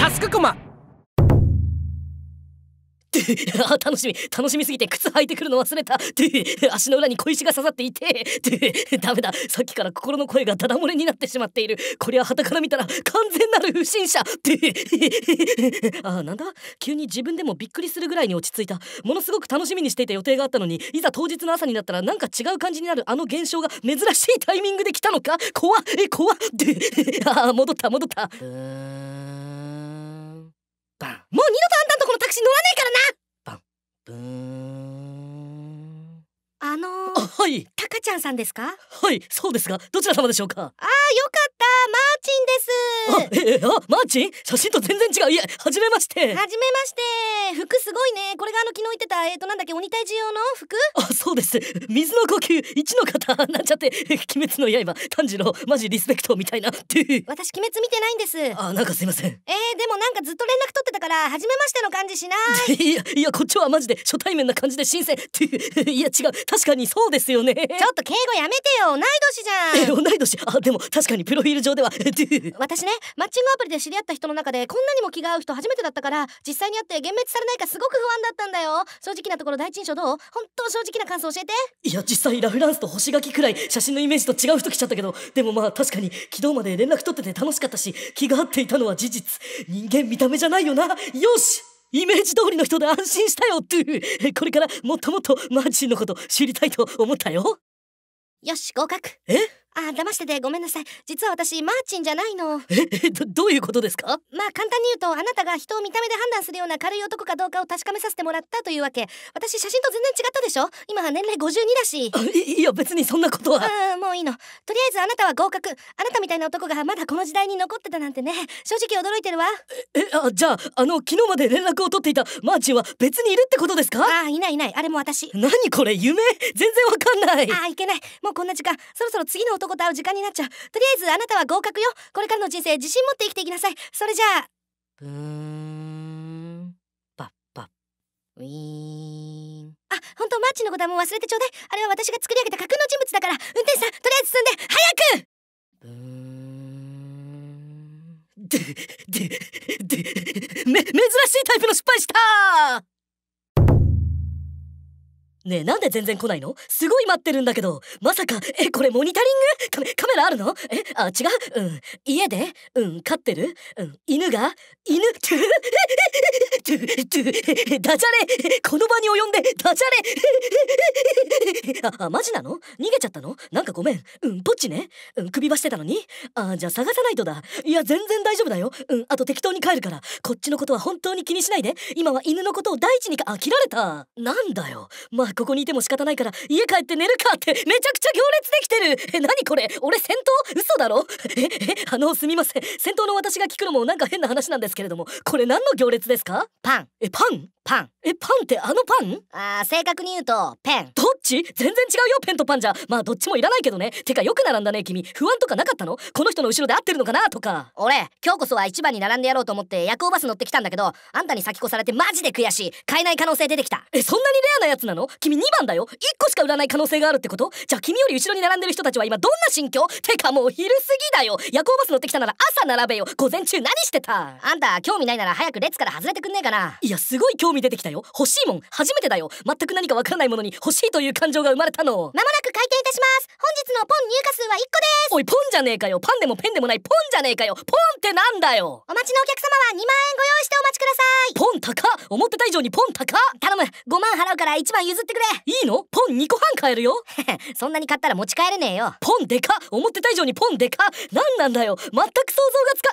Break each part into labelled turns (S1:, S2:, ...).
S1: タスクコマ 楽しみ楽しみすぎて靴履いてくるの忘れた 足の裏に小石が刺さっていて ダメださっきから心の声がダダ漏れになってしまっているこりゃたから見たら完全なる不審者あなんだ急に自分でもびっくりするぐらいに落ち着いたものすごく楽しみにしていた予定があったのにいざ当日の朝になったらなんか違う感じになるあの現象が珍しいタイミングで来たのか怖っえ怖っあ戻った戻ったバンもう二度とあんたんとこのタクシー乗らねえからなバンブーンあのー、はいタカちゃんさんですかはいそうですがどちら様でしょうかああよかったマーチンですあ、えー、あ、マーチン写真と全然違ういや、めまして初めまして服すごいねこれがあの昨日言ってたえっ、ー、となんだっけ鬼退治用の服あ、そうです水の呼吸一の方なんちゃって 鬼滅の刃炭治郎マジリスペクトみたいなって私鬼滅見てないんですあ、なんかすいませんえー、でもなんかずっと連絡取ってたからめましての感じしない いや、いやこっちはマジで初対面な感じで新鮮ってい や違う確かにそうですよねちょっと敬語やめてよ同い年じゃんえー、同い年あ、でも確かにプロフィール上では 私ねマッチングアプリで知り合った人の中でこんなにも気が合う人初めてだったから実際に会って幻滅されないかすごく不安だったんだよ正直なところ第一印象どう本当正直な感想教えていや実際ラフランスと星書きくらい写真のイメージと違う人来ちゃったけどでもまあ確かに昨日まで連絡取ってて楽しかったし気が合っていたのは事実人間見た目じゃないよなよしイメージ通りの人で安心したよって これからもっともっとマーチンのこと知りたいと思ったよよし合格えあ騙しててごめんなさい実は私マーチンじゃないのえどどういうことですかまあ簡単に言うとあなたが人を見た目で判断するような軽い男かどうかを確かめさせてもらったというわけ私写真と全然違ったでしょ今は年齢52だしいや別にそんなことはん、もういいのとりあえずあなたは合格あなたみたいな男がまだこの時代に残ってたなんてね正直驚いてるわえあじゃああの昨日まで連絡を取っていたマーチンは別にいるってことですかあいないいないあれも私何これ夢全然わかんないあいけないもうこんな時間そろそろ次のとこたう時間になっちゃうとりあえずあなたは合格よこれからの人生自信持って生きていきなさいそれじゃあブーンパッパッウィーンあ本当マーチのことはもう忘れてちょうだいあれは私が作り上げた架空の人物だから運転手さんとりあえず進んで早くブーンでででめ珍しいタイプの失敗したねえ、なんで全然来ないのすごい待ってるんだけど。まさか、え、これモニタリングカメ、カメラあるのえ、あ、違ううん。家でうん、飼ってるうん。犬が犬トゥトゥトゥダジャレこの場に及んでダジャレ あ、あ、マジなの逃げちゃったのなんかごめん。うん、ポッチね。うん、首輪してたのに。あ、じゃあ探さないとだ。いや、全然大丈夫だよ。うん、あと適当に帰るから。こっちのことは本当に気にしないで。今は犬のことを第一にか、あ、切られた。なんだよ。まあここにいても仕方ないから家帰って寝るかってめちゃくちゃ行列できてるえ何これ俺戦闘嘘だろええあのすみません先頭の私が聞くのもなんか変な話なんですけれどもこれ何の行列ですかパンえパンパンえパンってあのパンあー正確に言うとペンどっち全然違うよペンとパンじゃまあどっちもいらないけどねてかよく並んだね君不安とかなかったのこの人の後ろで合ってるのかなとか俺今日こそは一番に並んでやろうと思って夜行バス乗ってきたんだけどあんたに先越されてマジで悔しい買えない可能性出てきたえそんなにレアなやつなの君2番だよ1個しか売らない可能性があるってことじゃあ君より後ろに並んでる人たちは今どんな心境てかもう昼過ぎだよ夜行バス乗ってきたなら朝並べよ午前中何してたあんた興味ないなら早く列から外れてくんねえかないやすごい興味出てきたよ欲しいもん初めてだよ全く何かわからないものに欲しいという感情が生まれたのまもなく開店いたします本日のポン入荷数は1個ですおいポンじゃねえかよパンでもペンでもないポンじゃねえかよポンってなんだよ
S2: お待ちのお客様は2万円ご用意してお待ちくださ
S1: いポン高思ってた以上にポン高頼む5万払うから1番譲ってってくれいいのポン2個半買えるよ そんなに買ったら持ち帰れねえよポンでか思ってた以上にポンでか何なんだよ全く想像がつか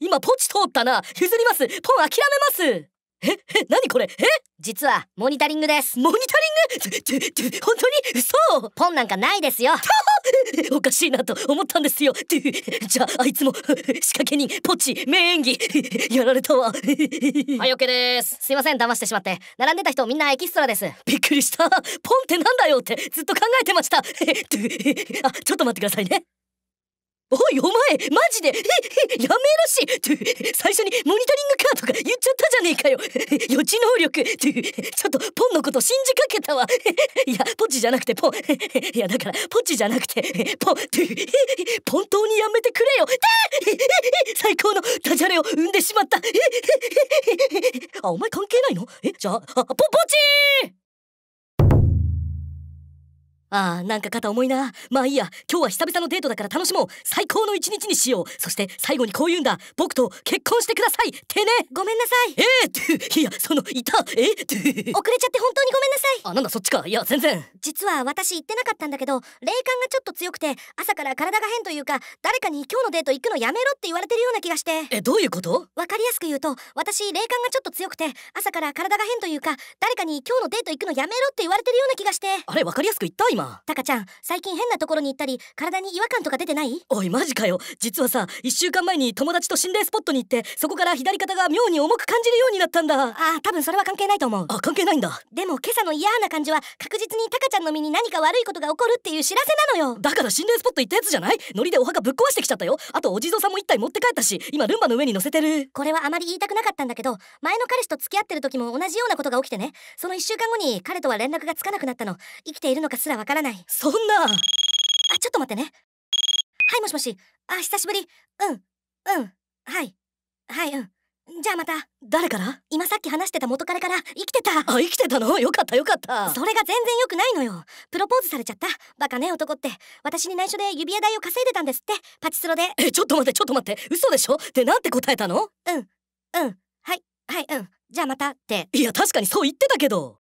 S1: 今ポチ通ったな譲りますポン諦めますええ何これえ実はモニタリングですモニタリング本当に嘘ポンなんかないですよ おかしいなと思ったんですよって じゃああいつも仕掛け人ポチ名演技 やられたわはい OK ですすいません騙してしまって並んでた人みんなエキストラですびっくりしたポンってなんだよってずっと考えてましたあちょっと待ってくださいねおいお前マジで やめろし最初にモニタリングカーとか言っちゃったじゃねえかよ 予知能力ちょっとポンのこと信じかけたわ いやポチじゃなくてポンいやだからポチじゃなくてポン本当にやめてくれよ最高のダジャレを生んでしまったあお前関係ないのえじゃああポポチーああなんか肩重いなまあいいや今日は久々のデートだから楽しもう最高の一日にしようそして最後にこう言うんだ僕と結婚してくださいってねごめんなさいええ、っていやそのいたえって遅れちゃって本当にごめんなさいあなんだそっちかいや全然実は私言ってなかったんだけど霊感がちょっと強くて朝から体が変というか誰かに今日のデート行くのやめろって言われてるような気がしてえどういうことわかりやすく言うと私霊感がちょっと強くて朝から体が変というか誰かに今日のデート行くのやめろって言われてるような気がしてあれわかりやすく言った今今タカちゃん最近変なところに行ったり体に違和感とか出てないおいマジかよ実はさ1週間前に友達と心霊スポットに行ってそこから左肩が妙に重く感じるようになったんだああ多分それは関係ないと思うあ関係ないんだでも今朝の嫌な感じは確実にタカちゃんの身に何か悪いことが起こるっていう知らせなのよだから心霊スポット行ったやつじゃないノリでお墓ぶっ壊してきちゃったよあとお地蔵さんも1体持って帰ったし今ルンバの上に乗せて
S2: るこれはあまり言いたくなかったんだけど前の彼氏と付き合ってる時も同じようなことが起きてねその1週間後に彼とは連絡がつかなくなったの生きているのかすら分かからない。そんなあ、ちょっと待ってね。はい、もしもし。あ、久しぶり。うん。うん。はい。
S1: はい、うん。じゃあまた。誰から今さっき話してた元彼から生きてた。あ、生きてたのよかったよかった。それが全然良くないのよ。プロポーズされちゃった。バカね男って。私に内緒で指輪代を稼いでたんですって。パチスロで。え、ちょっと待ってちょっと待って。嘘でしょてなんて答えたのうん。うん。はい。はい、うん。じゃあまたって。いや、確かにそう言ってたけど。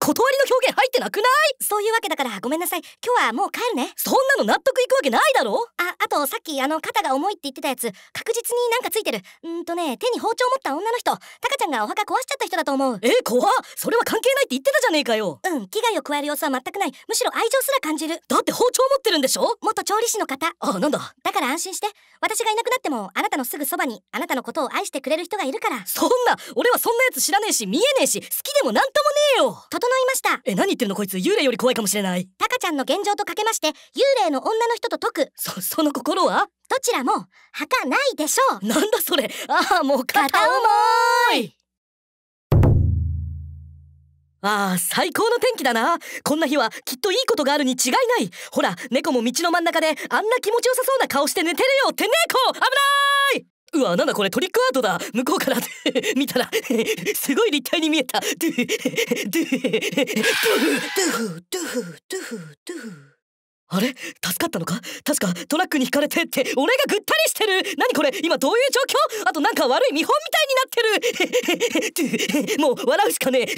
S1: 断りの表現入ってなくないそういうわけだからごめんなさい今日はもう帰るねそんなの納得いくわけないだろああとさっきあの肩が重いって言ってたやつ確実になんかついてるうんとね手に包丁持った女の人タカちゃんがお墓壊しちゃった人だと思うえ怖それは関係ないって言ってたじゃねえかようん危害を加える様子は全くないむしろ愛情すら感じるだって包丁持ってるんでしょ元調理師の方あなんだだから安心して私がいなくなってもあなたのすぐそばにあなたのことを愛してくれる人がいるからそんな俺はそんなやつ知らねえし見えねえし好きでもなんともねえよ整いましたえ何言ってんのこいつ幽霊より怖いかもしれないタカちゃんの現状とかけまして幽霊の女の人と解くそその心はどちらもはかないでしょうなんだそれああもう片思いああ、最高の天気だな。こんな日はきっといいことがあるに違いない。ほら、猫も道の真ん中であんな気持ちよさそうな顔して寝てるよって猫危ないうわなんだこれトリックアートだ向こうから 見たら すごい立体に見えたドゥドゥドゥドゥドゥドゥ
S2: ドゥ
S1: あれ助かったのか確かトラックに引かれてって俺がぐったりしてる何これ今どういう状況あとなんか悪い見本みたいになってる もう笑うしかねえ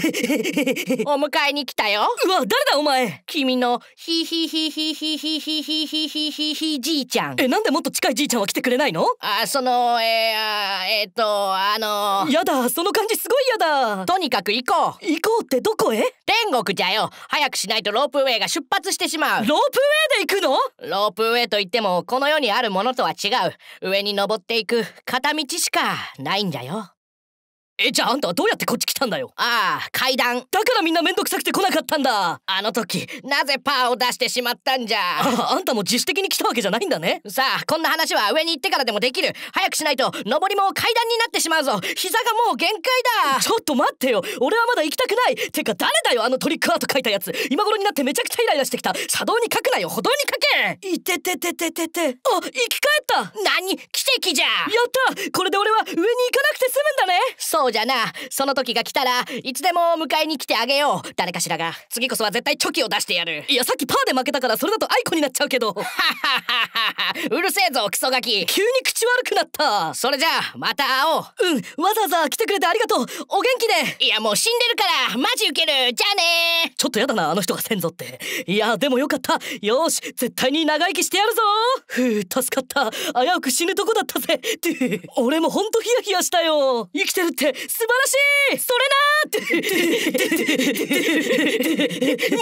S1: お迎えに来たようわ誰だお前君の
S2: ヒヒヒヒヒヒヒヒヒ
S1: ヒヒヒじいちゃんえなんでもっと近いじいちゃんは来てくれないのあそのえー、えー、っとあのー、やだその感じすごいやだとにかく行こう行こうってどこへ天国じゃよ早くしないとロープウェイが出発してしまうロープウェイで行くのロープウェイといってもこの世にあるものとは違う上に登っていく片道しかないんじゃよえじゃああんたはどうやってこっち来たんだよああ階段だからみんなめんどくさくて来なかったんだあの時なぜパーを出してしまったんじゃああんたも自主的に来たわけじゃないんだねさあこんな話は上に行ってからでもできる早くしないと上りも階段になってしまうぞ膝がもう限界だちょっと待ってよ俺はまだ行きたくないてか誰だよあのトリックアート書いたやつ今頃になってめちゃくちゃイライラしてきた車道に書くなよ歩道に書けいててててててあ生き返った何奇跡じゃやったこれで俺は上に行かなくて済むんだねそうそじゃなその時が来たらいつでも迎えに来てあげよう誰かしらが次こそは絶対チョキを出してやるいやさっきパーで負けたからそれだとアイコになっちゃうけどうるせえぞクソガキ急に口悪くなったそれじゃあまた会おううんわざわざ来てくれてありがとうお元気でいやもう死んでるからマジウケるじ
S2: ゃあね
S1: ちょっとやだなあの人が先祖っていやでもよかったよし絶対に長生きしてやるぞふう助かった危うく死ぬとこだったぜって俺もほんとヒヤヒヤしたよ生きてるって素晴らしいそれな 戻り方教えて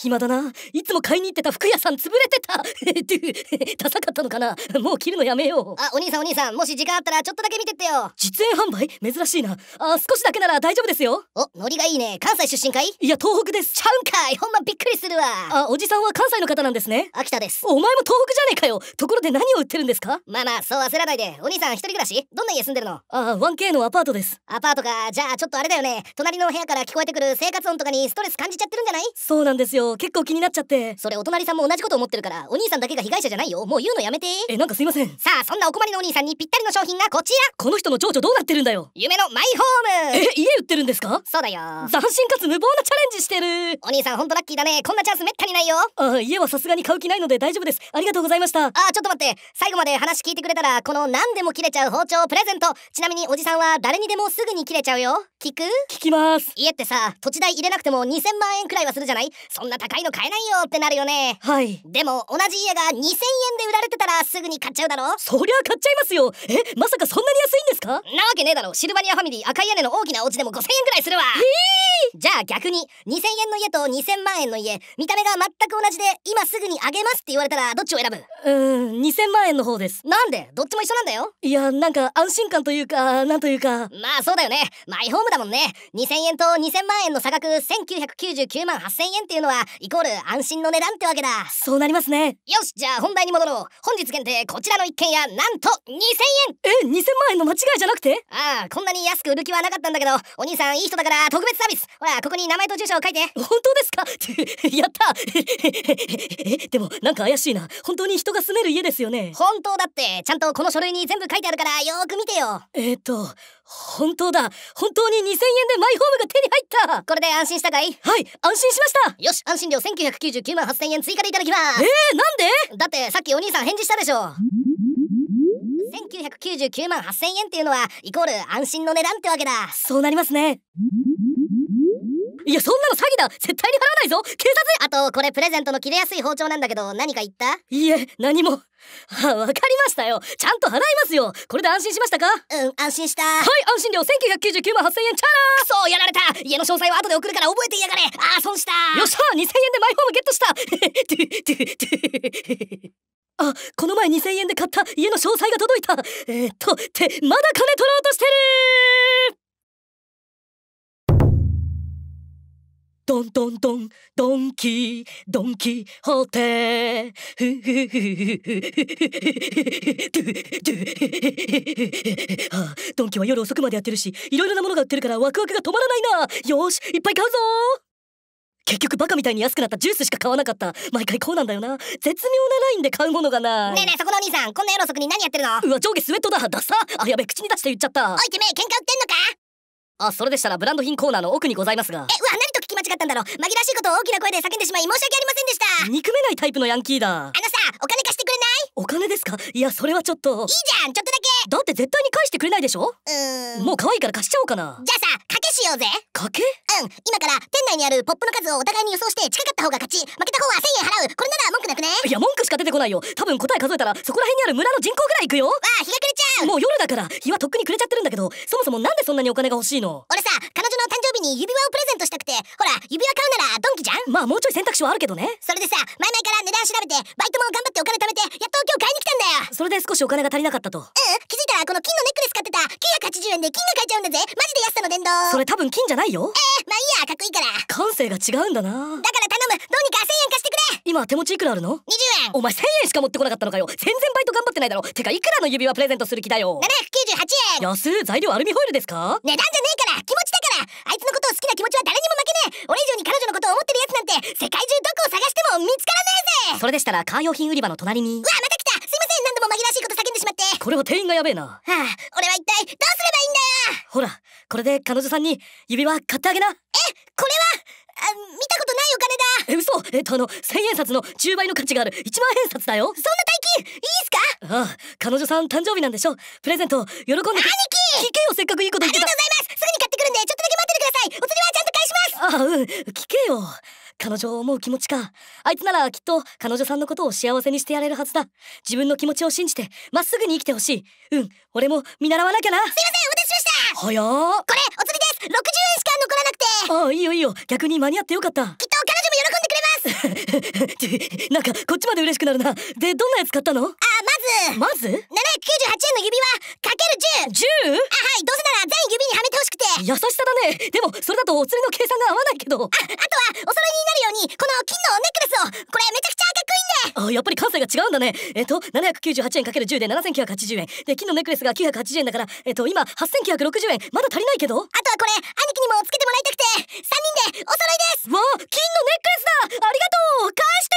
S1: 暇だないつも買いに行ってた服屋さん潰れてたって ダサかったのかなもう切るのやめようあお兄さんお兄さんもし時間あったらちょっとだけ見てってよ実演販売珍しいなあ少しだけなら大丈夫ですよおノリがいいね関西出身かいいや東北ですちゃうんかいほんまびっくりするわあおじさんは関西の方なんですね秋田ですお前も東北じゃねえか
S2: よところで何を売ってるんですかまあまあそう焦らないでお兄さん一人暮らしどんな家住んでるのああ 1K のアパートですアパートかじゃあちょっとあれだよね隣の部屋から聞こえてくる生活音とかにストレス感じちゃってるんじゃないそうなんですよ結構気になっちゃってそれお隣さんも同じこと思ってるからお兄さんだけが被害者じゃないよ
S1: もう言うのやめてえなんかすいませんさあそんなお困りのお兄さんにぴったりの商品がこちらこの人の情緒どうなってるんだよ夢のマイホームえ家売ってるんですかそうだよ斬新かつ無謀なチャレンジして
S2: るお兄さんほんとラッキーだねこんなチャンスめったにないよああ家はさすがに買う気ないので大丈夫ですありがとうございましたあちょっと待って最後まで話聞いてくれたらこの何でも切れちゃう包丁プレゼントちなみにおじさんは誰にでもすぐに切れちゃうよ聞く聞きます家ってさ土地代入れなくても2000万円くらいはするじゃないそんな高いの買えないよってなるよねはいでも同じ家が2000円で売られてたらすぐに買っちゃうだろそりゃ買っちゃいますよえまさかそんなに安いんですかなわけねえだろシルバニアファミリー赤い屋根の大きなお家でも5000円ぐらいするわえー、じゃあ逆に2000円の家と2000万円の家見た目が全く同じで今すぐにあげますって言われたらどっちを選ぶうん2000万円の方ですなんでどっちも一緒なんだよいやなんか安心感というかなんというかまあそうだよねマイホームだもんね2000円と2000万円の差額1999万8000円っていうのはイコール安心の値段ってわけだそうなりますねよしじゃあ本題に戻ろう本日限定こちらの一軒家なんと2000円え2000万円の間違いじゃなくてああこんなに安く売る気はなかったんだけどお兄さんいい人だから特別サービスほらここに名前と住所を書いて本当ですか やっ
S1: た でもなんか怪しいな
S2: 本当に人が住め
S1: る家ですよね本当だってちゃんとこの書類に全部書いてあるからよーく見てよえっ、と本当だ本当に2000円でマイホームが手に入ったこれで安心したかいはい安心しま
S2: したよし安心料1999万8000円追加でいただきますえー、なんでだってさっきお兄さん返事したでしょ1999万8000円っていうのはイコール安心の値段ってわけだそうなりますねいやそんなの詐欺だ絶対に払わないぞ警察あとこれプレゼントの切れやすい包丁なんだけど何か言ったいいえ何もはわかりましたよちゃんと払いますよこれで安心しましたかうん安心したはい
S1: 安心料1999万8000円チャラークソやられた家の詳細は後で送るから覚えていやがれあー損したよっしゃ2000円でマイホームゲットした あこの前2000円で買った家の詳細が届いたえー、っとってまだ金取ろうとしてるドンドンドン、ドンキ、ー、ドンキーホーテ。ー。ドンキは夜遅くまでやってるし、いろいろなものが売ってるからワクワクが止まらないな。よし、いっぱい買うぞ結局バカみたいに安くなったジュースしか買わなかった毎回こうなんだよな絶妙なラインで買うものがなねえねえそこのお兄さんこんな夜遅くに何やってるのうわ上下スウェットだダサあやべ口に出して言っちゃったおい
S2: てめえ喧嘩売って
S1: んのかあそれでしたらブランド品コーナーの奥にございますがえうわ
S2: 何間違ったんだろう紛らわしいことを大きな声で叫んでしまい申し訳ありませんでした憎めないタイプのヤンキーだあのさお金貸してくれないお金ですかいやそれはちょっといいじゃんちょっとだけだって絶対に返してくれないでしょうんもう可愛いから貸しちゃおうかなじゃあさ賭けしようぜ賭けうん今から店内にあるポップの数をお互いに予想して近かった方が勝ち負けた方は1000円払うこれなら文句なくねいや文句し
S1: か出てこないよ多分答え数えたらそこら辺にある村の人口ぐらいいくよわあ日が暮れちゃうもう夜だから日はとっくに暮れちゃってるんだけどそもそもなんでそんなにお金が欲しいの俺さ彼
S2: 女の誕生日に指輪をプレゼントしたくてほら指輪買うならドンキじゃんまあもうちょい選択肢はあるけどねそれでさ前々から値段調べてバイトも頑張ってお金貯めてやっと今日買いに来たんだよそれで少しお金が足りなかったとうん気づいたらこの金のネックレス買ってた980円で金が買えちゃうんだぜマジで安さの殿堂それ多分金じゃないよええー、まあいいやかっこいいから
S1: 感性が違うんだなだから頼むどうにか1000円貸してくれ今手持ちいくらあるの20円お前1000円しか持ってこなかったのかよ全然バイト頑張ってないだろてかいくらの指輪プレゼントする気だよ
S2: 798円安材料アルミホ
S1: イルですか値
S2: 段じゃねえから気持ちだからあいつのことを好きな気持ちは誰にも負けねえ俺以上に彼女のことを思ってるやつなんて世界中どこを探しても見つからねえぜ
S1: それでしたらカー用品売り場の隣にう
S2: わこれ
S1: は店員がやべえな。は
S2: あ、俺は一体どうすればいいんだよ
S1: ほら、これで彼女さんに指輪買ってあげな。え、
S2: これはあ見たこ
S1: とないお金だえ、嘘えっと、あの、千円札の10倍の価値がある一万円札だよそんな大金いいっすかああ、彼女さん誕生日なんでしょプレゼント、喜んで兄貴聞けよ、せっかくいいこと言ってたありがとうございますすぐに買ってくるんで、ちょっとだけ待っててくださいお釣りはちゃんと返しますああ、うん、聞けよ彼女を思う気持ちかあいつならきっと彼女さんのことを幸せにしてやれるはずだ自分の気持ちを信じてまっすぐに生きてほしいうん俺も見習わなきゃなすいませ
S2: んお出ししましたはやこれお
S1: 釣りです60円しか残らなくてああいいよいいよ逆に間に合ってよかったきっと
S2: なんかこっちまで嬉しくなるなでどんなやつ買ったのあまずまず798円の指輪かける 10! 10? あはいどうせなら全指にはめてほしくて優しさだねでもそれだとお釣りの計算が合わないけどああとはお揃いになるようにこの金のネックレスをこれめちゃくちゃかっこいいんであやっぱり感性が違うんだねえっと
S1: 798円かける10で7980円で金のネックレスが980円だからえっと今8960
S2: 円まだ足りないけどあとはこれ兄貴にもつけてもらいたくて3人でお揃いでもう金のネックレスだありがとう返して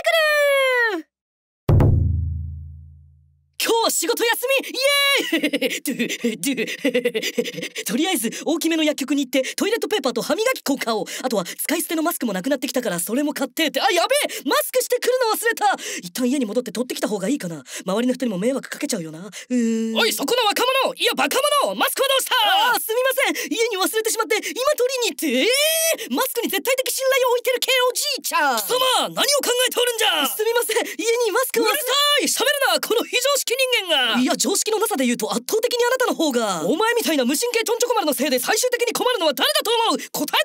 S2: くる
S1: 今日は仕事休みイエーイ とりあえず大きめの薬局に行ってトイレットペーパーと歯磨き粉買おうあとは使い捨てのマスクもなくなってきたからそれも買ってってあやべえマスクしてくるの忘れた一旦家に戻って取ってきた方がいいかな周りの人にも迷惑かけちゃうよなう
S2: んおいそこの若者いやバカ者マスクはどうした
S1: ああすみません家に忘れてしまって今取りに行ってえー、マスクに絶対的信頼を置いてるおじいちゃん貴様何を考えておるんじゃすみません家にマスクうるさい喋るなこの非常識に人間がいや常識のなさで言うと圧倒的にあなたの方がお前みたいな無神経ちょんちょこ丸のせいで最終的に困るのは誰だと思う答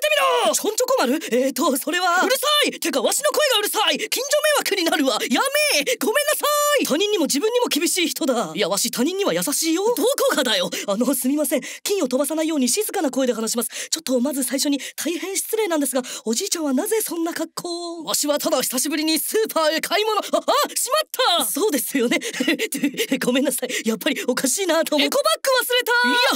S1: えてみろちょんちょこ丸えーとそれはうるさいてかわしの声がうるさい近所迷惑になるわやめごめんなさい他人にも自分にも厳しい人だいやわし他人には優しいよどこがだよあのすみません金を飛ばさないように静かな声で話しますちょっとまず最初に大変失礼なんですがおじいちゃんはなぜそんな格好わしはただ久しぶりにスーパーへ買い物ああしまったそうですよね ごめんなさいやっぱりおかしいなと思エコバッグ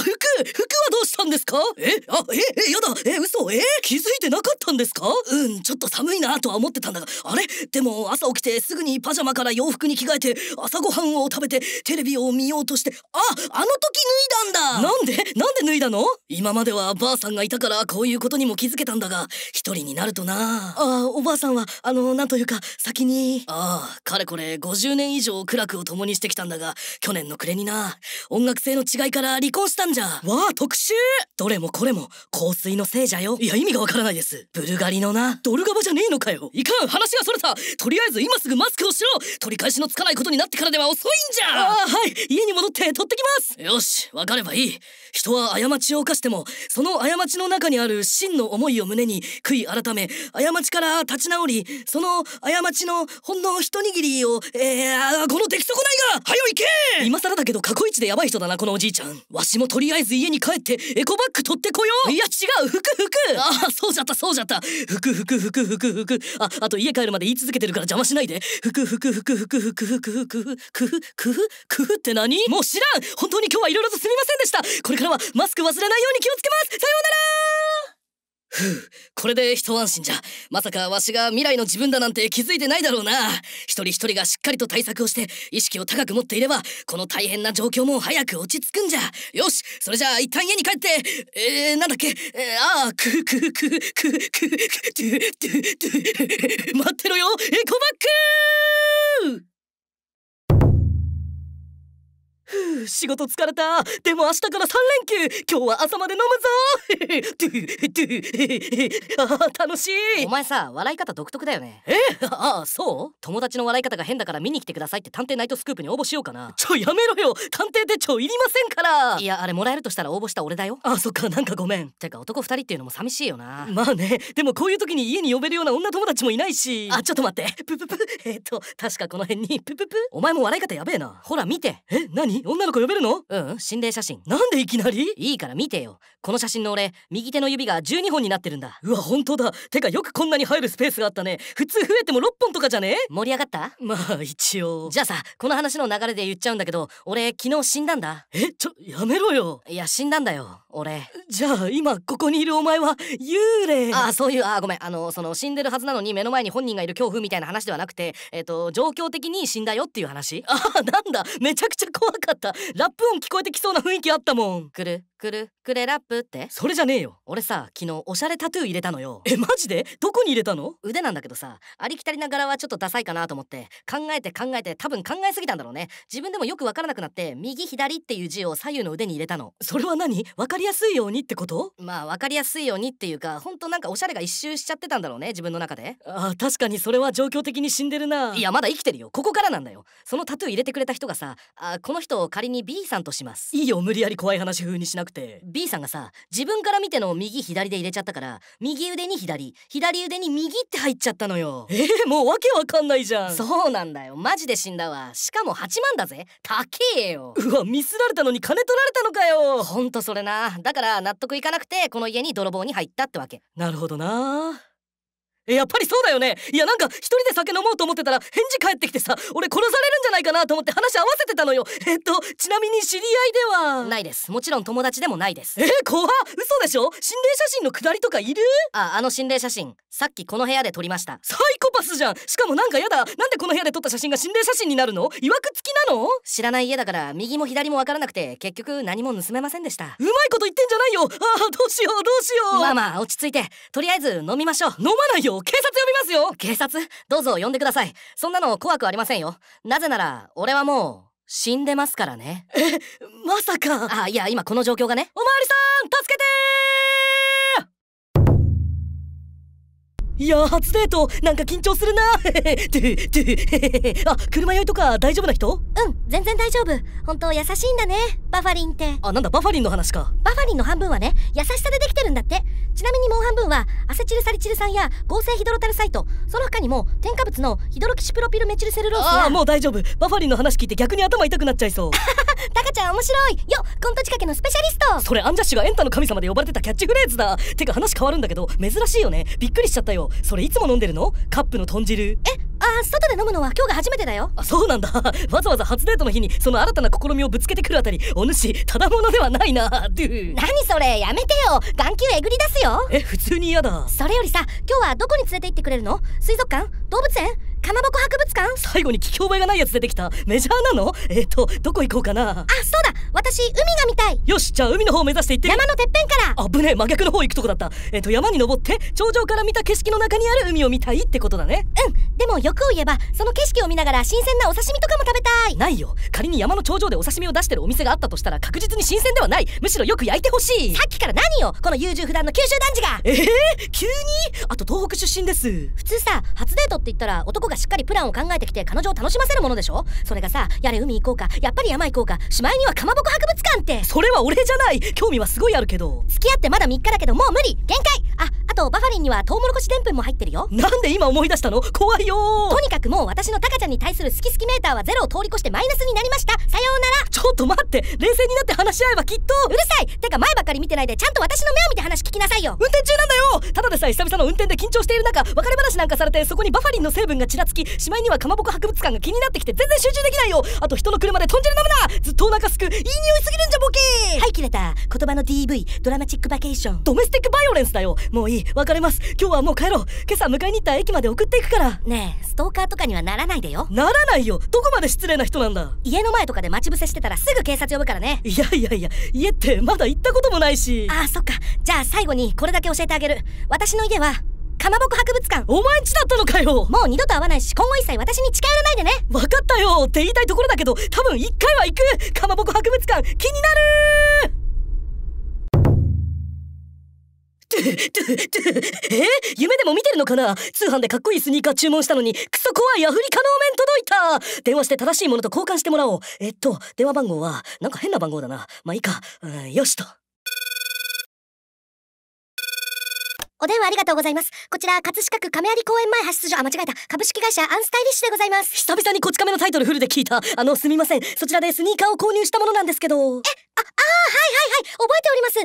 S1: 忘れたいや服服はどうしたんですかえあええやだえ嘘え気づいてなかったんですかうんちょっと寒いなとは思ってたんだがあれでも朝起きてすぐにパジャマから洋服に着替えて朝ごはんを食べてテレビを見ようとしてああの時脱いだんだなんでなんで脱いだの今まではばあさんがいたからこういうことにも気づけたんだが一人になるとなあおばあさんはあのなんというか先にああかれこれ50年以上苦楽を共にしてきたんだがが、去年の暮れにな、音楽性の違いから離婚したんじゃ。わあ、特集どれもこれも、香水のせいじゃよ。いや、意味がわからないです。ブルガリのな、ドルガバじゃねえのかよ。いかん、話がそれた。とりあえず今すぐマスクをしろ。取り返しのつかないことになってからでは遅いんじゃ。ああ、はい。家に戻って取ってきます。よし、わかればいい。人は過ちを犯しても、その過ちの中にある真の思いを胸に、悔い改め、過ちから立ち直り、その過ちのほんの一握りを、えー、この出来損ないが、はよいけ今更だけど過去一でヤバい人だなこのおじいちゃんわしもとりあえず家に帰ってエコバッグ取ってこよういや違う服服ああそうじゃったそうじゃった服服服服服ああと家帰るまで言い続けてるから邪魔しないで服服服服服服服服服服服って何もう知らん本当に今日はいろいろとすみませんでしたこれからはマスク忘れないように気をつけますさようならふう、これで一安心じゃ。まさかわしが未来の自分だなんて気づいてないだろうな。一人一人がしっかりと対策をして、意識を高く持っていれば、この大変な状況も早く落ち着くんじゃ。よし、それじゃあ一旦家に帰って、えー、なんだっけ、えー、ああ、く、く、く、く、く、く、く、く、く、待ってろよ、エコバック仕事疲れたでも明日から3連休今日は朝まで飲むぞ あ楽しいお前さ笑い方独特だよねえああそう友達の笑い方が変だから見に来てくださいって探偵ナイトスクープに応募しようかなちょやめろよ探偵手帳いりませんからいやあれもらえるとしたら応募した俺だよあそっかなんかごめんてか男2人っていうのも寂しいよなまあねでもこういう時に家に呼べるような女友達もいないしあちょっと待ってプププえっ、と確かこの辺にプププお前も笑い方やべえなほら見てえ何女の子呼べるのううん心霊写真なんでいきなりいいから見てよこの写真の俺右手の指が12本になってるんだうわ本当だてかよくこんなに入るスペースがあったね普通増えても6本とかじゃね盛り上がったまあ一応じゃあさこの話の流れで言っちゃうんだけど俺昨日死んだんだえちょやめろよいや死んだんだよ俺じゃあ今ここにいるお前は幽霊ああそういうあごめんあのその死んでるはずなのに目の前に本人がいる恐怖みたいな話ではなくてえっ、と状況的に死んだよっていう話ああなんだめちゃくちゃ怖かったかったラップ音聞こえてきそうな雰囲気あったもんくるくるくれラップってそれじゃねえよ俺さ昨日おしゃれタトゥー入れたのよえマジでどこに入れたの腕なんだけどさありきたりな柄はちょっとダサいかなと思って考えて考えて多分考えすぎたんだろうね自分でもよくわからなくなって右左っていう字を左右の腕に入れたのそれは何わかりやすいようにってことまあわかりやすいようにっていうかほんとなんかおしゃれが一周しちゃってたんだろうね自分の中であ確かにそれは状況的に死んでるないやまだ生きてるよここからなんだよそのタトゥー入れてくれた人がさあこの人人を仮に B さんとしますいいよ無理やり怖い話風にしなくて B さんがさ自分から見ての右左で入れちゃったから右腕に左左腕に右って入っちゃったのよえー、もうわけわかんないじゃんそうなんだよマジで死んだわしかも8万だぜ高えようわミスられたのに金取られたのかよほんとそれなだから納得いかなくてこの家に泥棒に入ったってわけなるほどなやっぱりそうだよねいやなんか一人で酒飲もうと思ってたら返事返ってきてさ俺殺されるんじゃないかなと思って話合わせてたのよえっとちなみに知り合いではないですもちろん友達でもないですえー、怖嘘でしょ心霊写真のくだりとかいるああの心霊写真さっきこの部屋で撮りましたサイコパスじゃんしかもなんかやだなんでこの部屋で撮った写真が心霊写真になるのいわくつきなの知らない家だから右も左もわからなくて結局何も盗めませんでしたうまいこと言ってんじゃないよああどうしようどうしようまあまあ落ち着いてとりあえず飲みましょう飲まないよよ警察呼びますよ警察どうぞ呼んでくださいそんなの怖くありませんよなぜなら俺はもう死んでますからねえまさかあいや今この状況がねおまわりさん助けていや初デートなんか緊張するな あ車酔いとか大丈夫な人うん全然大丈夫本当優しいんだねバファリンってあなんだバファリンの話かバファリンの半分はね優しさでできてるんだってちなみにもう半分はアセチルサリチル酸や合成ヒドロタルサイトその他にも添加物のヒドロキシプロピルメチルセルロースああもう大丈夫バファリンの話聞いて逆に頭痛くなっちゃいそうタカ ちゃん面白いよコント仕掛けのスペシャリストそれアンジャッシュがエンタの神様で呼ばれてたキャッチフレーズだてか話変わるんだけど珍しいよねびっくりしちゃったよそれいつも飲んでるのカップの豚汁えあ外で飲むのは今日が初めてだよあそうなんだ わざわざ初デートの日にその新たな試みをぶつけてくるあたりお主ただものではないなドゥ何それやめてよ眼球えぐり出すよえ普通に嫌だそれよりさ今日はどこに連れて行ってくれるの水族館動物園かまぼこ博物館最後に聞き覚えがないやつ出てきたメジャーなのえっ、ー、とどこ行こうかなあそうだ私海が見たいよしじゃあ海の方を目指して行って山のてっぺんからあぶねえ真逆の方行くとこだったえっ、ー、と山に登って頂上から見た景色の中にある海を見たいってことだねうんでも欲を言えばその景色を見ながら新鮮なお刺身とかも食べたいないよ仮に山の頂上でお刺身を出してるお店があったとしたら確実に新鮮ではないむしろよく焼いてほしいさっきから何よこの優柔不断の九州男児がええー、急にあと東北出身です普通さ初デートって言ったら男ががしっかりプランを考えてきて彼女を楽しませるものでしょそれがさやれ海行こうかやっぱり山行こうかしまいにはかまぼこ博物館ってそれは俺じゃない興味はすごいあるけど付き合ってまだ3日だけどもう無理限界ああとバファリンにはトウモロコシでんぷんも入ってるよなんで今思い出したの怖いよとにかくもう私のタカちゃんに対する好き好きメーターはゼロを通り越してマイナスになりましたさようならちょっと待って冷静になって話し合えばきっとうるさいてか前ばっかり見てないでちゃんと私の目を見て話聞きなさいよ運転中なんだよただでさえ久々の運転で緊張している中別れ話なんかされてそこにバファリンの成分が散らがつきしまいにはかまぼこ博物館が気になってきて全然集中できないよあと人の車で豚汁飲むなずっとお腹すくいい匂いすぎるんじゃボケはい切れた言葉の DV ドラマチックバケーションドメスティックバイオレンスだよもういい別れます今日はもう帰ろう今朝迎えに行った駅まで送っていくからねえストーカーとかにはならないでよならないよどこまで失礼な人なんだ家の前とかで待ち伏せしてたらすぐ警察呼ぶからねいやいやいや家ってまだ行ったこともないしああそっかじゃあ最後にこれだけ教えてあげる私の家はかまぼこ博物館お前んちだったのかよもう二度と会わないし今後一切私に近寄らないでね分かったよって言いたいところだけど多分一回は行くかまぼこ博物館気になる え夢でも見てるのかな通販でかっこいいスニーカー注文したのにクソ怖いアフリカのお面届いた電話して正しいものと交換してもらおうえっと電話番号はなんか変な番号だなまあいいか、うん、よしと。お電話ありがとうございます。こちら、葛飾区亀有公園前派出所、あ、間違えた。株式会社アンスタイリッシュでございます。久々にこち亀のタイトルフルで聞いた。あの、すみません。そちらでスニーカーを購入したものなんですけど。え、あ、ああ、はいはいはい、覚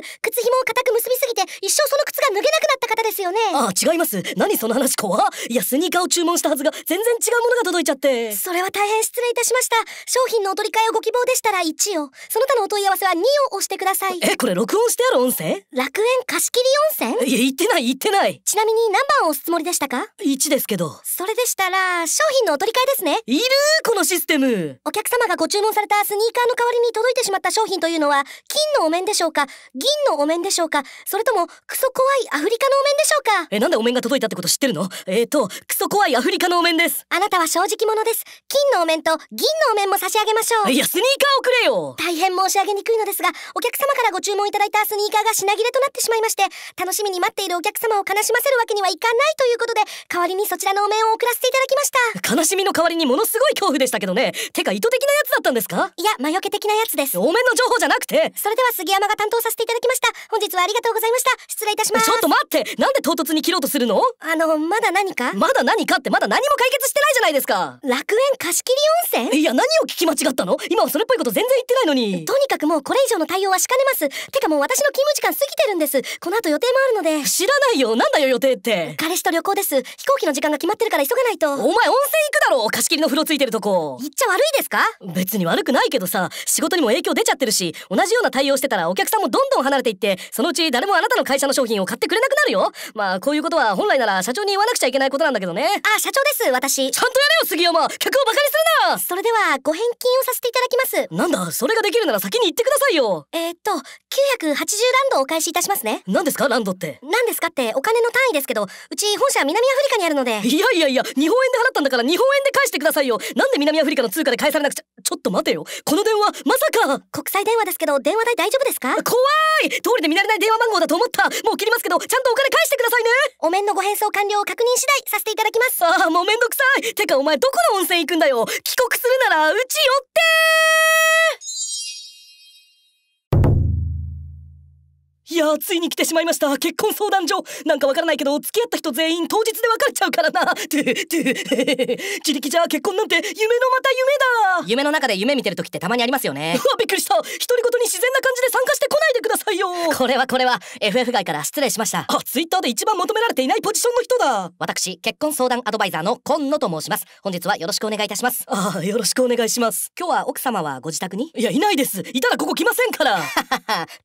S1: えております。靴紐を固
S2: く結びすぎて、一生その靴が脱げなくなった方ですよね。ああ、違
S1: います。何その話怖いや、スニーカーを注文したはずが、全然違うものが届いちゃって。それは大変失礼いたしました。商品のお取り替えをご希望でしたら1を、その他のお問い合わせは2を押してください。え、これ録音してある音声楽園貸切温泉いや、言ってない言ってない。ちなみに何番を押すつもりでしたか ?1 ですけど。
S2: それでしたら、商品のお取り替えですね。いるこのシステム。お客様がご注文されたスニーカーの代わりに届いてしまった商品といううのは金のお面でしょうか銀のお面でしょうかそれともクソ怖いアフリカのお面でしょうか
S1: えなんでお面が届いたってこと知ってるのえー、とクソ
S2: 怖いアフリカのお面ですあなたは正直者です金のお面と銀のお面も差し上げましょういやスニーカーをくれよ大変申し上げにくいのですがお客様からご注文いただいたスニーカーが品切れとなってしまいまして楽しみに待っているお客様を悲しませるわけにはいかないということで代わりにそちらのお面を送らせていただきました
S1: 悲しみの代わりにものすごい恐怖でしたけどねてか意図的なやつだったんですかいや魔除け的なやつですお面の情報じゃなくてそれでは杉山が担当させていただきました本日はありがとうございました失礼いたしますちょっと待ってなんで唐突に切ろうとするの
S2: あのまだ何かまだ
S1: 何かってまだ何も解決してないじゃないですか楽園貸切温泉いや何を聞き間違ったの今はそれっぽいこと全然言ってないのにとにかくもうこれ以上の対応はしかねますてかもう私の勤務時間過ぎてるんですこの後予定もあるので知らないよなんだよ予定って彼氏と旅行です飛行機の時間が決まってるから急がないとお前温泉行くだろ貸し切りの風呂ついてるとこ行っちゃ悪いですか別に悪くないけどさ仕事にも影響出ちゃってるし同じような対応してたらお客さんもどんどん離れていってそのうち誰もあなたの会社の商品を買ってくれなくなるよまあこういうことは本来なら社長に言わなくちゃいけないことなんだけどねあ社長です私ちゃんとやれよ杉山客をバカにするなそれではご返金をさせていただきますなんだそれができるなら先に言ってくださいよえー、っと980ランドお返しいたしますね何ですかランドって何ですかってお金の単位ですけどうち本社南アフリカにあるのでいやいやいや日本円で払ったんだから日本円で返してくださいよなんで南アフリカの通貨で返されなくちゃちょっと待てよこの電話まさか国際電話ですけど電話代大丈夫ですか怖い通りで見慣れない電話番号だと思ったもう切りますけどちゃんとお金返してくださいねお面のご返送完了を確認次第させていただきますああもうめんどくさいてかお前どこの温泉行くんだよ帰国するならうち寄っていやーついに来てしまいました結婚相談所なんかわからないけど付き合った人全員当日で別れちゃうからなてて 自力じゃ結婚なんて夢のまた夢だ夢の中で夢見てる時ってたまにありますよねうわ びっくりした独り言に自然な感じで参加してこないでくださいよこれはこれは FF 外から失礼しましたあツイッターで一番求められていないポジションの人だ私結婚相談アドバイザーの今野と申します本日はよろしくお願いいたしますああよろしくお願いします今日は奥様はご自宅にいやいないですいたらここ来ませんから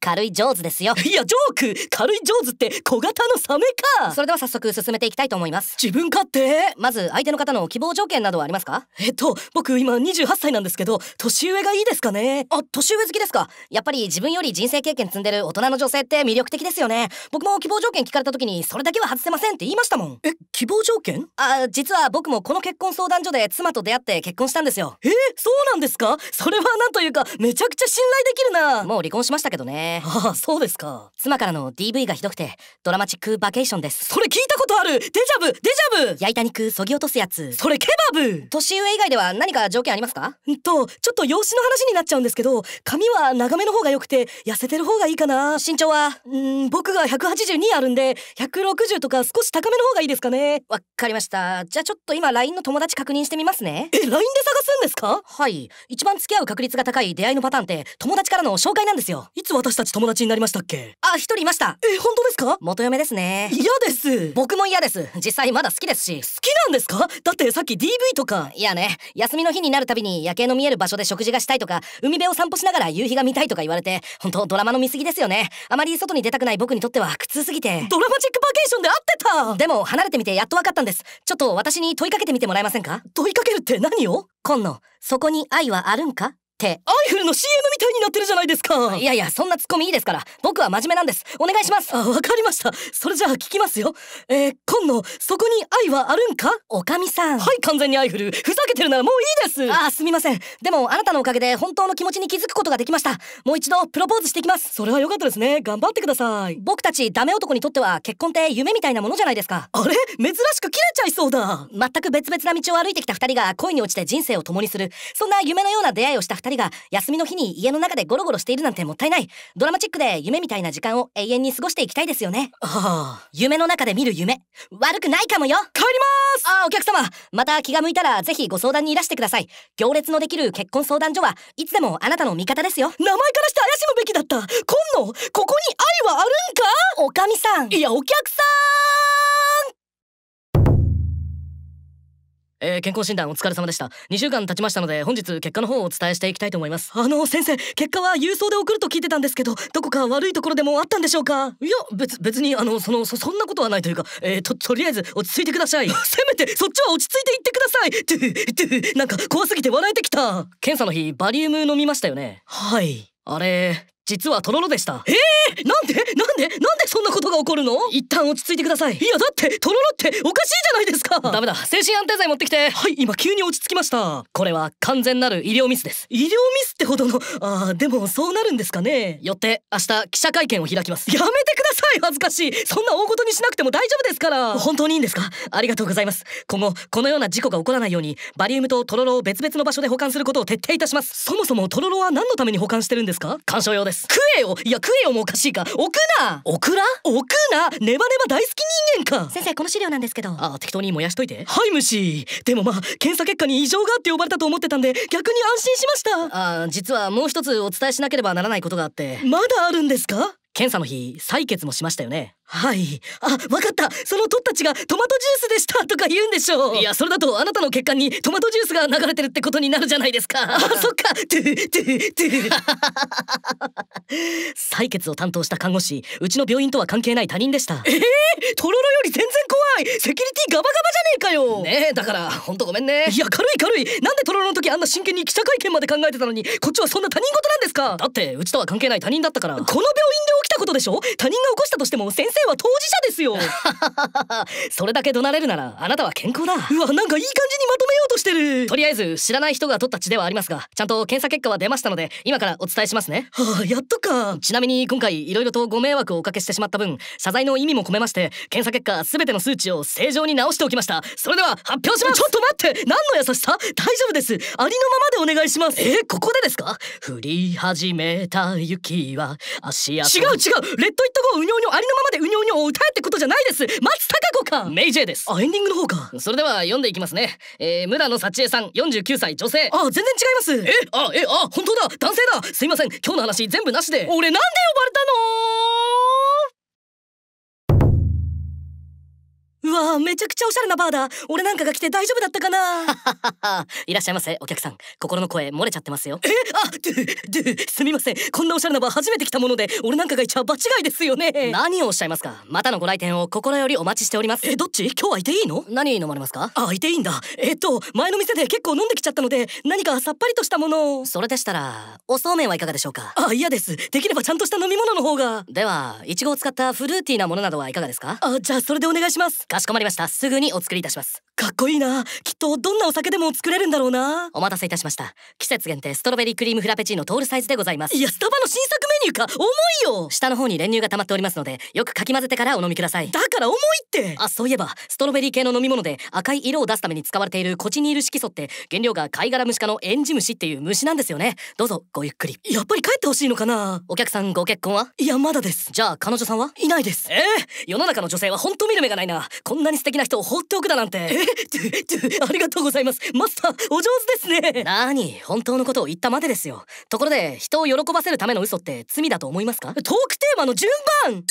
S1: 軽い上手ですよいやジョーク軽いジョーズって小型のサメかそれでは早速進めていきたいと思います自分勝手まず相手の方の希望条件などはありますかえっと僕今28歳なんですけど年上がいいですかねあ年上好きですかやっぱり自分より人生経験積んでる大人の女性って魅力的ですよね僕も希望条件聞かれた時にそれだけは外せませんって言いましたもんえ希望条件あ実は僕もこの結婚相談所で妻と出会って結婚したんですよえそうなんですかそれはなんというかめちゃくちゃ信頼できるなもう離婚しましたけどねああそうですか妻からの DV がひどくてドラマチックバケーションですそれ聞いたことあるデジャブデジャブ焼いた肉そぎ落とすやつそれケバブ年上以外では何か条件ありますかんとちょっと容姿の話になっちゃうんですけど髪は長めの方が良くて痩せてる方がいいかな身長はうん僕が182あるんで160とか少し高めの方がいいですかねわかりましたじゃあちょっと今 LINE の友達確認してみますねえ LINE で探すんですかはい一番付き合う確率が高い出会いのパターンって友達からの紹介なんですよいつ私たち友達になりましたっけあ、一人いました。え、本当ですか元嫁ですね。嫌です。僕も嫌です。実際まだ好きですし。好きなんですかだってさっき DV とか。いやね、休みの日になるたびに夜景の見える場所で食事がしたいとか、海辺を散歩しながら夕日が見たいとか言われて、本当ドラマの見過ぎですよね。あまり外に出たくない僕にとっては苦痛すぎて。ドラマチックバケーションで会ってたでも離れてみてやっと分かったんです。ちょっと私に問いかけてみてもらえませんか問いかけるって何を今野、そこに愛はあるんかってアイフルの CM みたいになってるじゃないですかいやいやそんなツッコミいいですから僕は真面目なんですお願いしますあわかりましたそれじゃあ聞きますよえー、今野そこに愛はあるんかおかみさんはい完全にアイフルふざけてるならもういいですあすみませんでもあなたのおかげで本当の気持ちに気づくことができましたもう一度プロポーズしてきますそれは良かったですね頑張ってください僕たちダメ男にとっては結婚って夢みたいなものじゃないですかあれ珍しく切れちゃいそうだ全く別々な道を歩いてきた2人が恋に落ちて人生を共にするそんな夢のような出会いをした2人が休みの日に家の中でゴロゴロしているなんてもったいないドラマチックで夢みたいな時間を永遠に過ごしていきたいですよねああ夢の中で見る夢悪くないかもよ帰りますああお客様また気が向いたらぜひご相談にいらしてください行列のできる結婚相談所はいつでもあなたの味方ですよ名前からして怪しむべきだった今野ここに愛はあるんかおかみさんいやお客
S2: さん
S1: えー、健康診断お疲れ様でした。2週間経ちましたので、本日結果の方をお伝えしていきたいと思います。あの、先生、結果は郵送で送ると聞いてたんですけど、どこか悪いところでもあったんでしょうかいや、別、別に、あの、その、そ、そんなことはないというか、えー、と、とりあえず落ち着いてください。せめて、そっちは落ち着いていってくださいって、って、なんか怖すぎて笑えてきた。検査の日、バリウム飲みましたよね。はい。あれ、実はとろろでしたえー、なんでなんでなんでそんなことが起こるの一旦落ち着いてくださいいやだってとろろっておかしいじゃないですかダメだ精神安定剤持ってきてはい今急に落ち着きましたこれは完全なる医療ミスです医療ミスってほどのあーでもそうなるんですかねよって明日記者会見を開きますやめてください恥ずかしいそんな大事にしなくても大丈夫ですから本当にいいんですかありがとうございます今後このような事故が起こらないようにバリウムととろろを別々の場所で保管することを徹底いたしますそもそもとろろは何のために保管してるんですか鑑賞用ですです食えよいや食えよもおかしいかオクなオクラオクなネバネバ大好き人間か先生この資料なんですけどああ適当に燃やしといてはい虫でもまあ検査結果に異常があって呼ばれたと思ってたんで逆に安心しましたああ実はもう一つお伝えしなければならないことがあってまだあるんですか検査の日採血もしましたよねはい。あ、わかったそのトッたチがトマトジュースでした とか言うんでしょういや、それだとあなたの血管にトマトジュースが流れてるってことになるじゃないですか。あ、そっかトゥ
S2: トゥトゥ
S1: 採血を担当した看護師、うちの病院とは関係ない他人でした。えー、とろろより全然怖いセキュリティガバガバじゃねえかよねえ、だから、ほんとごめんね。いや、軽い軽いなんでとろろの時あんな真剣に記者会見まで考えてたのに、こっちはそんな他人事なんですかだって、うちとは関係ない他人だったから。この病院で起きたことでしょ他人が起こしたとしても先生生は当事者ですよ それだけ怒鳴れるならあなたは健康だうわなんかいい感じにまとめようとしてるとりあえず知らない人が取った血ではありますがちゃんと検査結果は出ましたので今からお伝えしますねはあやっとかちなみに今回色々とご迷惑をおかけしてしまった分謝罪の意味も込めまして検査結果全ての数値を正常に直しておきましたそれでは発表しますちょっと待って何の優しさ大丈夫ですありのままでお願いしますえー、ここでですか降り始めた雪は足跡違う違うレッドイットゴーうにょうにょありのままでうにょうにょを歌えってことじゃないです松たか子かメイジェイですあエンディングの方かそれでは読んでいきますねえー、村野幸恵さん49歳女性あ全然違いますえあえあ本当だ男性だすいません今日の話全部なしで俺なんで呼ばれたのわめちゃくちゃおしゃれなバーだ俺なんかが来て大丈夫だったかな いらっしゃいませお客さん心の声漏れちゃってますよえあドゥすみませんこんなおしゃれなバー初めて来たもので俺なんかがいちゃ場違いですよね何をおっしゃいますかまたのご来店を心よりお待ちしておりますえどっち今日はいていいの何飲まれますかあいていいんだえっと前の店で結構飲んできちゃったので何かさっぱりとしたものをそれでしたらおそうめんはいかがでしょうかあ嫌ですできればちゃんとした飲み物の方がではいちごを使ったフルーティーなものなどはいかがですかあじゃあそれでお願いしますかしこまりましたすぐにお作りいたしますかっこいいなきっとどんなお酒でも作れるんだろうなお待たせいたしました季節限定ストロベリークリームフラペチーノトールサイズでございますいやスタバの新作入か重いよ下の方に練乳が溜まっておりますのでよくかき混ぜてからお飲みくださいだから重いってあそういえばストロベリー系の飲み物で赤い色を出すために使われているコチニール色素って原料が貝殻虫科のエンジムシっていう虫なんですよねどうぞごゆっくりやっぱり帰ってほしいのかなお客さんご結婚はいやまだですじゃあ彼女さんはいないですえー、世の中の女性はほんと見る目がないなこんなに素敵な人を放っておくだなんてえありがとうございますマスターお上手ですねなに本当のことを言ったまでですよところで人を喜ばせるための嘘って罪だと思いますかトークテーマの順番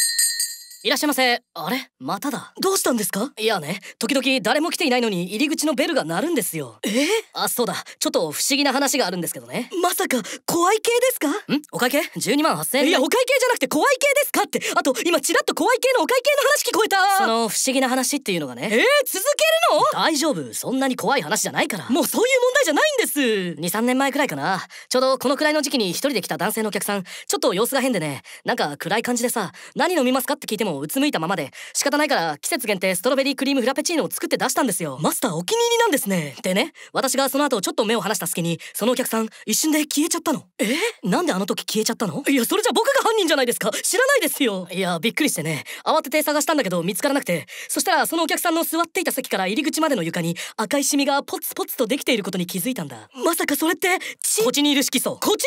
S1: いらっしゃいませ。あれまただ。どうしたんですかいやね、時々誰も来ていないのに入り口のベルが鳴るんですよ。えあ、そうだ。ちょっと不思議な話があるんですけどね。まさか、怖い系ですかんお会計 ?12 万8000円。いや、お会計じゃなくて怖い系ですかって。あと、今ちらっと怖い系のお会計の話聞こえた。その不思議な話っていうのがね。えー、続けるの大丈夫。そんなに怖い話じゃないから。もうそういう問題じゃないんです。2、3年前くらいかな。ちょうどこのくらいの時期に一人で来た男性のお客さん、ちょっと様子が変でね、なんか暗い感じでさ、何飲みますかって聞いても、もうつむいたままで仕方ないから季節限定ストロベリークリームフラペチーノを作って出したんですよマスターお気に入りなんですねでね私がその後ちょっと目を離した隙にそのお客さん一瞬で消えちゃったのえなんであの時消えちゃったのいやそれじゃ僕が犯人じゃないですか知らないですよいやびっくりしてね慌てて探したんだけど見つからなくてそしたらそのお客さんの座っていた席から入り口までの床に赤いシミがポツポツとできていることに気づいたんだまさかそれってコチニール色素コチ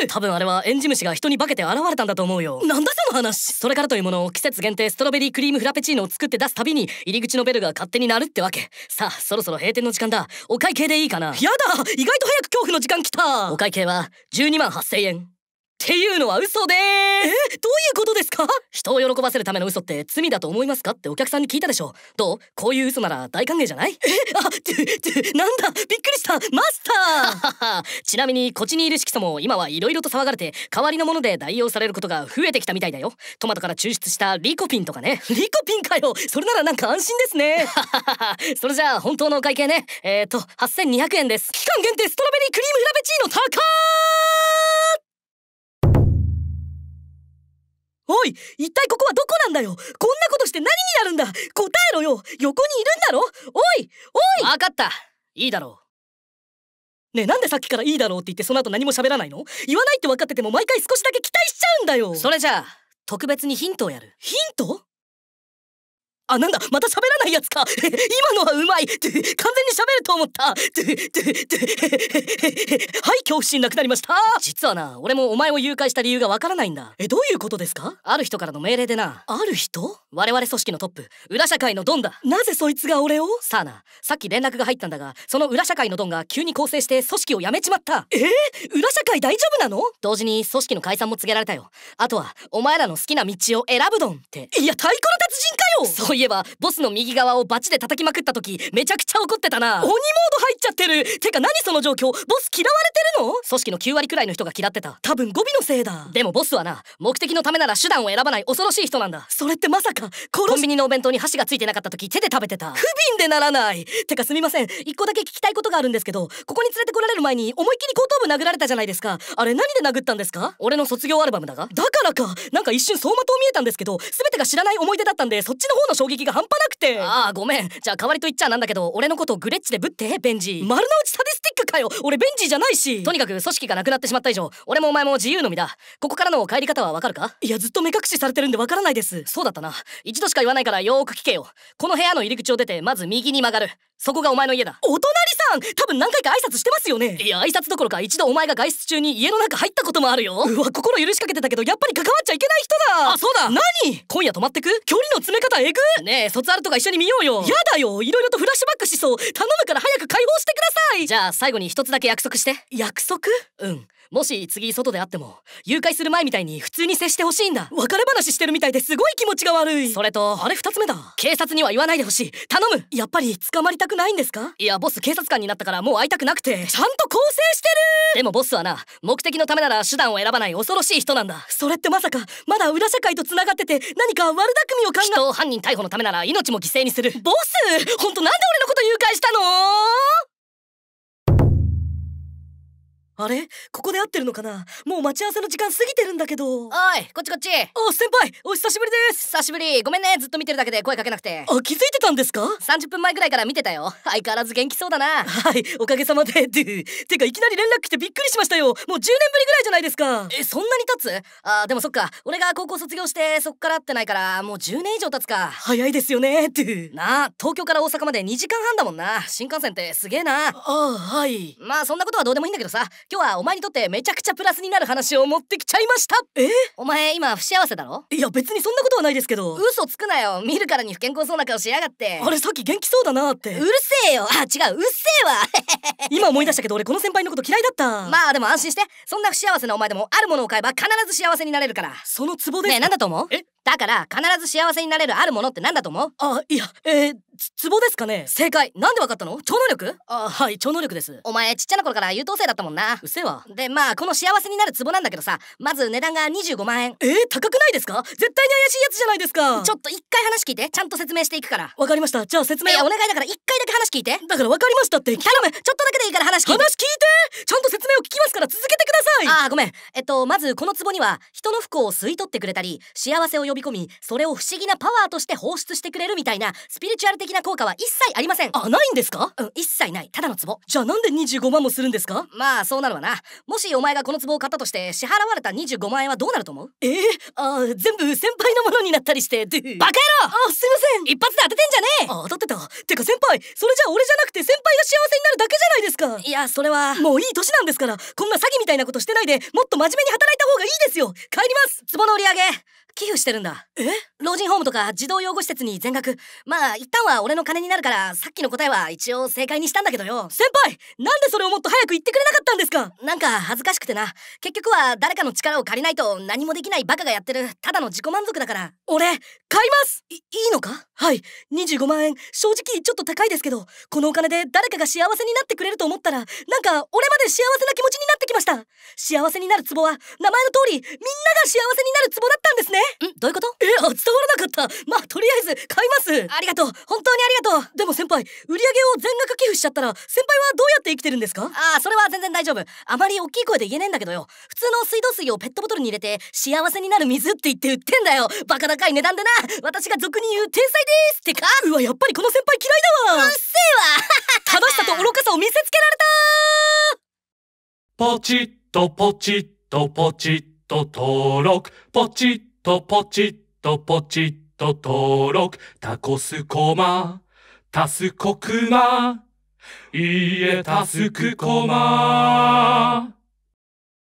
S1: ニール多分あれはエンジムシが人に化けて現れたんだと思うよなんだその話それからというもの季節限定ストロベリークリームフラペチーノを作って出すたびに入り口のベルが勝手になるってわけさあそろそろ閉店の時間だお会計でいいかなやだ意外と早く恐怖の時間来たお会計は12万8000円っていうのは嘘でえどういうことですか人を喜ばせるための嘘って罪だと思いますかってお客さんに聞いたでしょどうこういう嘘なら大歓迎じゃないえあててなんだびっくりしたマスター ちなみにこっちにいる色素も今はいろいろと騒がれて代わりのもので代用されることが増えてきたみたいだよトマトから抽出したリコピンとかねリコピンかよそれならなんか安心ですね それじゃあ本当のお会計ねえっ、と8200円です期間限定ストロベリークリームフラペチーノ高ーおい一体ここはどこなんだよこんなことして何になるんだ答えろよ横にいるんだろおいおい分かったいいだろうねえなんでさっきからいいだろうって言ってその後何も喋らないの言わないって分かってても毎回少しだけ期待しちゃうんだよそれじゃあ特別にヒントをやるヒントあ、なんだ、また喋らないやつか。今のはうまい。完全に喋ると思った。はい、恐怖心なくなりました。実はな、俺もお前を誘拐した理由がわからないんだ。え、どういうことですかある人からの命令でな。ある人我々組織のトップ、裏社会のドンだ。なぜそいつが俺をさあな、さっき連絡が入ったんだが、その裏社会のドンが急に構成して組織を辞めちまった。えー、裏社会大丈夫なの同時に組織の解散も告げられたよ。あとは、お前らの好きな道を選ぶドンって。いや、太鼓の達人かそういえばボスの右側をバチで叩きまくった時めちゃくちゃ怒ってたな鬼モード入っちゃってるてか何その状況ボス嫌われてるの組織の9割くらいの人が嫌ってた多分語尾のせいだでもボスはな目的のためなら手段を選ばない恐ろしい人なんだそれってまさかコンビニのお弁当に箸がついてなかった時手で食べてた不憫でならないてかすみません一個だけ聞きたいことがあるんですけどここに連れてこられる前に思いっきり後頭部殴られたじゃないですかあれ何で殴ったんですか俺の卒業アルバムだがだからかなんか一瞬走馬灯見えたんですけど全てが知らない思い出だったんでそっちちの方の衝撃が半端なくてああごめんじゃあ代わりと言っちゃなんだけど俺のことをグレッチでぶってベンジー丸の内サディスティックかよ俺ベンジーじゃないしとにかく組織がなくなってしまった以上俺もお前も自由の身だここからの帰り方はわかるかいやずっと目隠しされてるんでわからないですそうだったな一度しか言わないからよーく聞けよこの部屋の入り口を出てまず右に曲がるそこがお前の家だお隣さん多分何回か挨拶してますよねいや挨拶どころか一度お前が外出中に家の中入ったこともあるようわ心許しかけてたけどやっぱり関わっちゃいけない人だあそうだ何今夜泊まってく距離の詰め方えぐねえ卒アルとか一緒に見ようよやだよ色々とフラッシュバックしそう頼むから早く解放してくださいじゃあ最後に一つだけ約束して約束うんもし次外で会っても誘拐する前みたいに普通に接してほしいんだ別れ話してるみたいですごい気持ちが悪いそれとあれ2つ目だ警察には言わないでほしい頼むやっぱり捕まりたくないんですかいやボス警察官になったからもう会いたくなくてちゃんと更生してるでもボスはな目的のためなら手段を選ばない恐ろしい人なんだそれってまさかまだ裏社会と繋がってて何か悪巧みを考え人を犯人逮捕のためなら命も犠牲にするボスほんとなんで俺のこと誘拐したのあれここで会ってるのかなもう待ち合わせの時間過ぎてるんだけどおいこっちこっちお先輩お久しぶりです久しぶりごめんねずっと見てるだけで声かけなくてあ気づいてたんですか30分前ぐらいから見てたよ相変わらず元気そうだなはいおかげさまでてかいきなり連絡来てびっくりしましたよもう10年ぶりぐらいじゃないですかえそんなに経つあでもそっか俺が高校卒業してそっから会ってないからもう10年以上経つか早いですよねってなあ東京から大阪まで2時間半だもんな新幹線ってすげえなあはいまあそんなことはどうでもいいんだけどさ今日はお前にとってめちゃくちゃプラスになる話を持ってきちゃいましたえお前今不幸せだろいや別にそんなことはないですけど嘘つくなよ見るからに不健康そうな顔しやがってあれさっき元気そうだなってうるせえよあ違ううっせえわ 今思い出したけど俺この先輩のこと嫌いだったまあでも安心してそんな不幸せなお前でもあるものを買えば必ず幸せになれるからそのツボでねえ何だと思うえだから必ず幸せになれるあるものって何だと思うあいやえー、ツボですかね正解なんでわかったの超能力あはい超能力ですお前ちっちゃな頃から優等生だったもんなうせえわでまあこの幸せになるツボなんだけどさまず値段が25万円えー、高くないですか絶対に怪しいやつじゃないですかちょっと一回話聞いてちゃんと説明していくからわかりましたじゃあ説明いやお願いだから一回だけ話聞いてだからわかりましたって頼むちょっとだけでいいから話聞いて話聞いてちゃんと説明を聞きますから続けてくださいあごめんえっとまずこのツボには人の不幸を吸い取ってくれたり幸せを呼び込みそれを不思議なパワーとして放出してくれるみたいなスピリチュアル的な効果は一切ありませんあないんですかうん一切ないただの壺じゃあなんで25万もするんですかまあそうなるわなもしお前がこの壺を買ったとして支払われた25万円はどうなると思うえー、あ全部先輩のものになったりしてバカ野郎あすいません一発で当ててんじゃねえあ当たってたてか先輩それじゃ俺じゃなくて先輩が幸せになるだけじゃないですかいやそれはもういい年なんですからこんな詐欺みたいなことしてないでもっと真面目に働いた方がいいですよ帰ります壺の売り上げ寄付してるんだえ老人ホームとか児童養護施設に全額まあ一旦は俺の金になるからさっきの答えは一応正解にしたんだけどよ先輩なんでそれをもっと早く言ってくれなかったんですかなんか恥ずかしくてな結局は誰かの力を借りないと何もできないバカがやってるただの自己満足だから俺買いますいいいのかはい25万円正直ちょっと高いですけどこのお金で誰かが幸せになってくれると思ったらなんか俺まで幸せな気持ちになってきました幸せになるツボは名前の通りみんなが幸せになるツボだったんですねんどういうことえあ伝わらなかったまあとりあえず買いますありがとう本当にありがとうでも先輩売り上げを全額寄付しちゃったら先輩はどうやって生きてるんですかああそれは全然大丈夫あまり大きい声で言えねえんだけどよ普通の水道水をペットボトルに入れて幸せになる水って言って売ってんだよバカ高い値段でな私が俗に言う天才ですってかうわやっぱりこの先輩嫌いだわうっせえわ楽しさと愚かさを見せつけられたポチッとポチッとポチッと登録ポチッとポチッとポチッと登録タコスコマタスコクマいいえタスクコマ